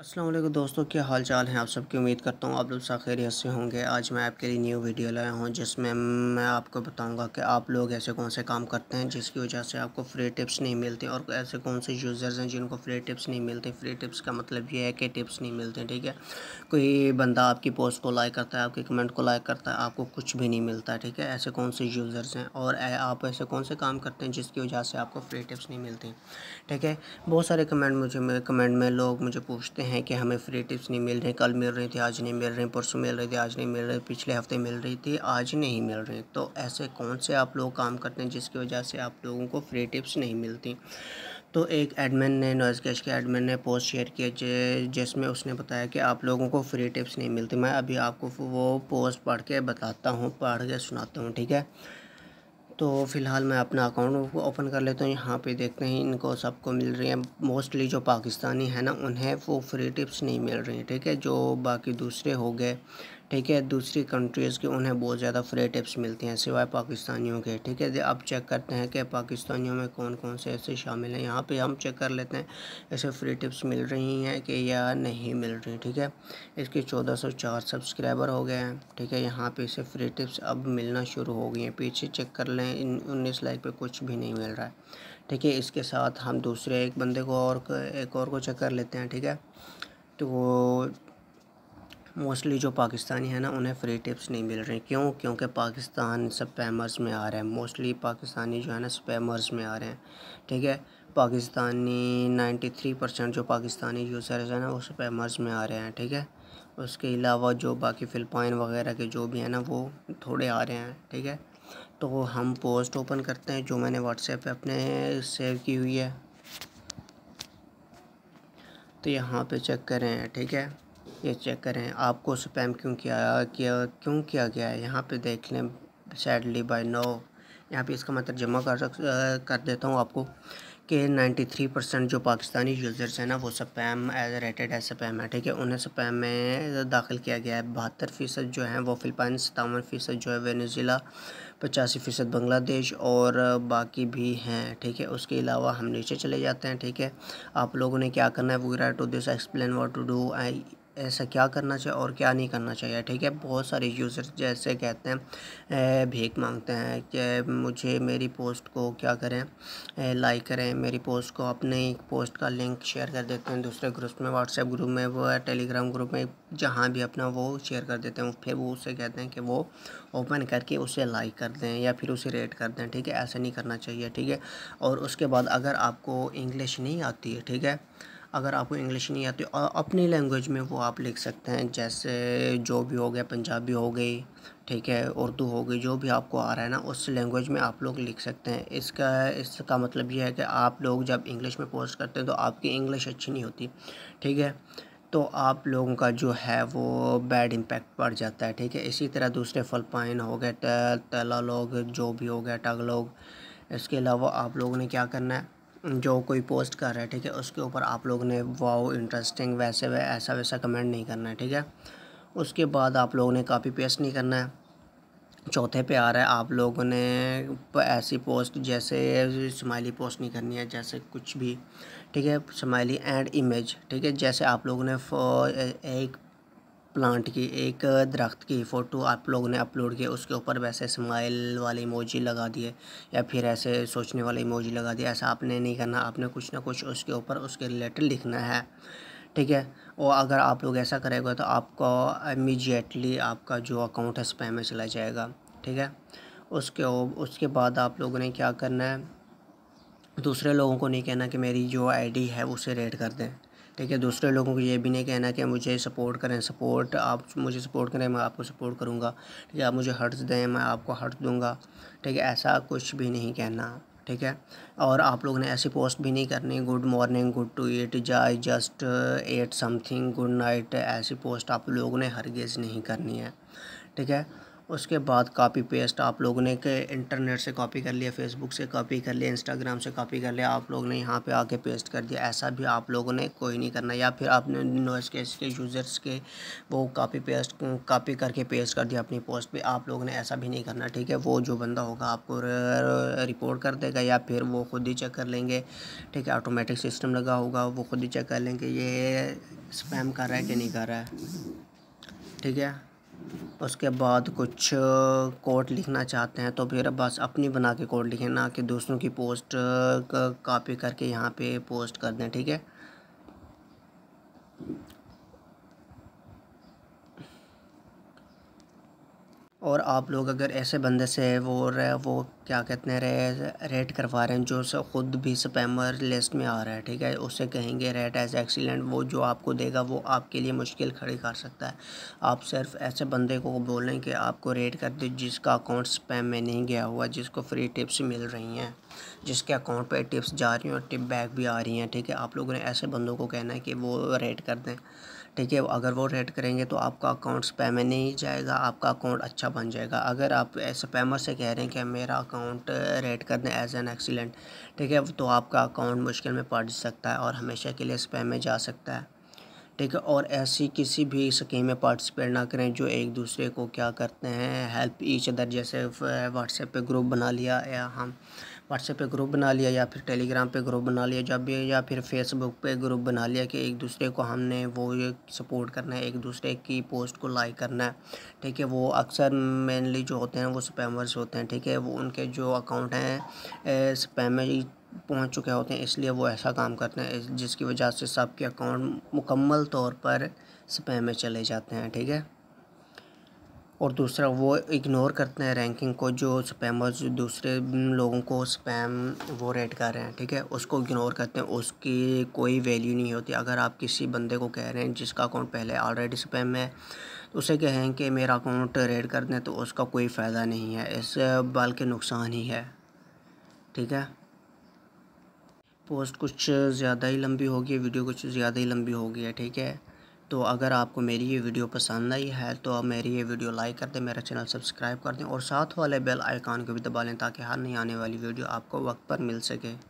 असलम दोस्तों क्या हाल चाल हैं आप सबकी उम्मीद करता हूँ आप लोग साखिर से होंगे आज मैं आपके लिए न्यू वीडियो लाया हूँ जिसमें मैं आपको बताऊँगा कि आप लोग ऐसे कौन से काम करते हैं जिसकी वजह से आपको फ्री टिप्स नहीं मिलते और ऐसे कौन से यूज़र्स हैं जिनको फ्री टिप्स नहीं मिलते फ्री टिप्स का मतलब ये है कि टिप्स नहीं मिलते ठीक है कोई बंदा आपकी पोस्ट को लाइक करता है आपके कमेंट को लाइक करता है आपको कुछ भी नहीं मिलता ठीक है ऐसे कौन से यूज़र्स हैं और आप ऐसे कौन से काम करते हैं जिसकी वजह से आपको फ्री टिप्स नहीं मिलते ठीक है बहुत सारे कमेंट मुझे कमेंट में लोग मुझे पूछते हैं हैं कि हमें फ्री टिप्स नहीं मिल रहे कल मिल रहे थे आज नहीं मिल रहे परसों मिल रहे थे आज नहीं मिल रहे पिछले हफ्ते मिल रही थी आज नहीं मिल रहे तो ऐसे कौन से आप लोग काम करते हैं जिसकी वजह से आप लोगों को फ्री टिप्स नहीं मिलती तो एक एडमिन ने नॉइज़ कैश के एडमिन ने पोस्ट शेयर किया जिसमें उसने बताया कि आप लोगों को फ्री टिप्स नहीं मिलती मैं अभी आपको वो पोस्ट पढ़ के बताता हूँ पढ़ के सुनाता हूँ ठीक है तो फ़िलहाल मैं अपना अकाउंट ओपन कर लेता हूँ यहाँ पे देखते हैं इनको सबको मिल रही है मोस्टली जो पाकिस्तानी है ना उन्हें वो फ्री टिप्स नहीं मिल रही ठीक है जो बाकी दूसरे हो गए ठीक है दूसरी कंट्रीज़ के उन्हें बहुत ज़्यादा फ्री टिप्स मिलती हैं सिवाय पाकिस्तानियों के ठीक है अब चेक करते हैं कि पाकिस्तानियों में कौन कौन से ऐसे शामिल हैं यहाँ पे हम चेक कर लेते हैं ऐसे फ्री टिप्स मिल रही हैं कि या नहीं मिल रही ठीक है इसके 1404 सब्सक्राइबर हो गए हैं ठीक है यहाँ पर इसे फ्री टिप्स अब मिलना शुरू हो गई हैं पीछे चेक कर लें इन उन्नीस लाइक पर कुछ भी नहीं मिल रहा है ठीक है इसके साथ हम दूसरे एक बंदे को और एक और को चेक कर लेते हैं ठीक है तो वो मोस्टली जो पाकिस्तानी है ना उन्हें फ्री टिप्स नहीं मिल रही क्यों क्योंकि पाकिस्तान स्पैमर्स में आ रहे हैं मोस्टली पाकिस्तानी जो है ना स्पैमर्स में आ रहे हैं ठीक है पाकिस्तानी नाइन्टी थ्री परसेंट जो पाकिस्तानी यूज़र्स हैं ना वो स्पैमर्स में आ रहे हैं ठीक है उसके अलावा जो बाकी फ़िलपाइन वगैरह के जो भी हैं ना वो थोड़े आ रहे हैं ठीक है तो हम पोस्ट ओपन करते हैं जो मैंने व्हाट्सएप पर अपने सेव की हुई है तो यहाँ पर चेक करें ठीक है ये चेक करें आपको स्पैम क्यों किया किया क्यों किया गया है यहाँ पे देख लें सैडली बाय नो यहाँ पे इसका मतलब जमा कर कर देता हूँ आपको कि 93 परसेंट जो पाकिस्तानी यूज़र्स हैं ना वो spam as rated as spam है ठीक है उन्हें स्पैम में दाखिल किया गया है बहत्तर फ़ीसद जो हैं वो फिलपाइन सतावन फ़ीसद जो है वेनेजिला पचासी फ़ीसद बांग्लादेश और बाकी भी हैं ठीक है उसके अलावा हम नीचे चले जाते हैं ठीक है आप लोगों ने क्या करना है वगैरह to this explain what to do I ऐसा क्या करना चाहिए और क्या नहीं करना चाहिए ठीक है बहुत सारे यूज़र्स जैसे कहते हैं भीख मांगते हैं कि मुझे मेरी पोस्ट को क्या करें लाइक करें मेरी पोस्ट को अपने पोस्ट का लिंक शेयर कर देते हैं दूसरे ग्रुप्स में व्हाट्सएप ग्रुप में वो टेलीग्राम ग्रुप में जहाँ भी अपना वो शेयर कर देते हैं फिर वो उससे कहते हैं कि वो ओपन करके उसे लाइक कर दें या फिर उसे रेट कर दें ठीक है ऐसा नहीं करना चाहिए ठीक है और उसके बाद अगर आपको इंग्लिश नहीं आती है ठीक है अगर आपको इंग्लिश नहीं आती अपनी लैंग्वेज में वो आप लिख सकते हैं जैसे जो भी हो गया पंजाबी हो गई ठीक है उर्दू हो गई जो भी आपको आ रहा है ना उस लैंग्वेज में आप लोग लिख सकते हैं इसका इसका मतलब ये है कि आप लोग जब इंग्लिश में पोस्ट करते हैं तो आपकी इंग्लिश अच्छी नहीं होती ठीक है तो आप लोगों का जो है वो बैड इम्पैक्ट पड़ जाता है ठीक है इसी तरह दूसरे फलपाइन हो गए तला लोग जो भी हो गया टग लोग इसके अलावा आप लोगों ने क्या करना है जो कोई पोस्ट कर रहा है ठीक है उसके ऊपर आप लोग ने वाओ इंटरेस्टिंग वैसे वै ऐसा वैसा कमेंट नहीं करना है ठीक है उसके बाद आप लोगों ने कापी पेस्ट नहीं करना है चौथे पे आ रहा है आप लोगों ने ऐसी पोस्ट जैसे स्माइली पोस्ट नहीं करनी है जैसे कुछ भी ठीक है स्माइली एंड इमेज ठीक है जैसे आप लोगों ने एक प्लांट की एक दरख्त की फ़ोटो आप लोगों ने अपलोड किया उसके ऊपर वैसे स्माइल वाली इमोजी लगा दिए या फिर ऐसे सोचने वाली इमोजी लगा दिए ऐसा आपने नहीं करना आपने कुछ ना कुछ उसके ऊपर उसके रिलेटेड लिखना है ठीक है और अगर आप लोग ऐसा करेगा तो आपको इमीजिएटली आपका जो अकाउंट है स्पैम में चला जाएगा ठीक है उसके उसके बाद आप लोगों ने क्या करना है दूसरे लोगों को नहीं कहना कि मेरी जो आईडी है उसे रेड कर दें ठीक है दूसरे लोगों को ये भी नहीं कहना कि मुझे सपोर्ट करें सपोर्ट आप मुझे सपोर्ट करें मैं आपको सपोर्ट करूँगा ठीक है आप मुझे हर्ट्स दें मैं आपको हर्ट दूँगा ठीक है ऐसा कुछ भी नहीं कहना ठीक है और आप लोग ने ऐसी पोस्ट भी नहीं करनी good morning good to eat जाए just ate something good night ऐसी पोस्ट आप लोगों ने हरगेज़ नहीं करनी है ठीक है उसके बाद कापी पेस्ट आप लोगों ने के इंटरनेट से कॉपी कर लिया फेसबुक से कॉपी कर लिया इंस्टाग्राम से कॉपी कर लिया आप लोग ने यहाँ पे आके पेस्ट कर दिया ऐसा भी आप लोगों ने कोई नहीं करना या फिर आपने नोइस के इसके यूज़र्स के वो कापी पेस्ट कापी करके पेस्ट कर दिया अपनी पोस्ट पर आप लोगों ने ऐसा भी नहीं करना ठीक है वो जो बंदा होगा आपको रिपोर्ट कर देगा या फिर वो खुद ही चेक कर लेंगे ठीक है ऑटोमेटिक सिस्टम लगा होगा वो खुद ही चेक कर लेंगे ये स्पैम कर रहा है कि नहीं कर रहा है ठीक है उसके बाद कुछ कोट लिखना चाहते हैं तो फिर बस अपनी बना के कोट लिखें ना कि दूसरों की पोस्ट कापी करके यहाँ पे पोस्ट कर दें ठीक है और आप लोग अगर ऐसे बंदे से वो रहे वो क्या कहते हैं रे रेट करवा रहे हैं जो ख़ुद भी स्पैमर लिस्ट में आ रहा है ठीक है उसे कहेंगे रेट एज एक्सीलेंट वो जो आपको देगा वो आपके लिए मुश्किल खड़ी कर सकता है आप सिर्फ ऐसे बंदे को बोलें कि आपको रेट कर दे जिसका अकाउंट स्पैम में नहीं गया हुआ जिसको फ्री टिप्स मिल रही हैं जिसके अकाउंट पर टिप्स जा रही हैं और टिप बैक भी आ रही हैं ठीक है आप लोगों ने ऐसे बंदों को कहना है कि वो रेट कर दें ठीक है अगर वो रेड करेंगे तो आपका अकाउंट स्पैम में नहीं जाएगा आपका अकाउंट अच्छा बन जाएगा अगर आप स्पैमर से कह रहे हैं कि मेरा अकाउंट रेड कर दें एज एन एक्सीलेंट ठीक है तो आपका अकाउंट मुश्किल में पड़ सकता है और हमेशा के लिए स्पैम में जा सकता है ठीक है और ऐसी किसी भी स्कीम में पार्टिसिपेट ना करें जो एक दूसरे को क्या करते हैं हेल्प ईच अदर जैसे व्हाट्सएप पे ग्रुप बना लिया या हम व्हाट्सएप पे ग्रुप बना लिया या फिर टेलीग्राम पे ग्रुप बना लिया जब भी या फिर फेसबुक पे ग्रुप बना लिया कि एक दूसरे को हमने वो ये सपोर्ट करना है एक दूसरे की पोस्ट को लाइक करना है ठीक है वो अक्सर मेनली जो होते हैं वो स्पैमर्स होते हैं ठीक है वो उनके जो अकाउंट हैं स्पैम पहुँच चुके होते हैं इसलिए वो ऐसा काम करते हैं जिसकी वजह से सबके अकाउंट मुकम्मल तौर पर स्पैम में चले जाते हैं ठीक है और दूसरा वो इग्नोर करते हैं रैंकिंग को जो स्पैमर्स दूसरे लोगों को स्पैम वो रेड कर रहे हैं ठीक है उसको इग्नोर करते हैं उसकी कोई वैल्यू नहीं होती अगर आप किसी बंदे को कह रहे हैं जिसका अकाउंट पहले ऑलरेडी स्पैम है तो उसे कहें कि मेरा अकाउंट रेड कर दें तो उसका कोई फ़ायदा नहीं है इस बाल के नुकसान ही है ठीक है पोस्ट कुछ ज़्यादा ही लंबी होगी वीडियो कुछ ज़्यादा ही लंबी होगी है ठीक है तो अगर आपको मेरी ये वीडियो पसंद आई है तो आप मेरी ये वीडियो लाइक कर दें मेरा चैनल सब्सक्राइब कर दें और साथ वाले बेल आइकान को भी दबा लें ताकि हर नहीं आने वाली वीडियो आपको वक्त पर मिल सके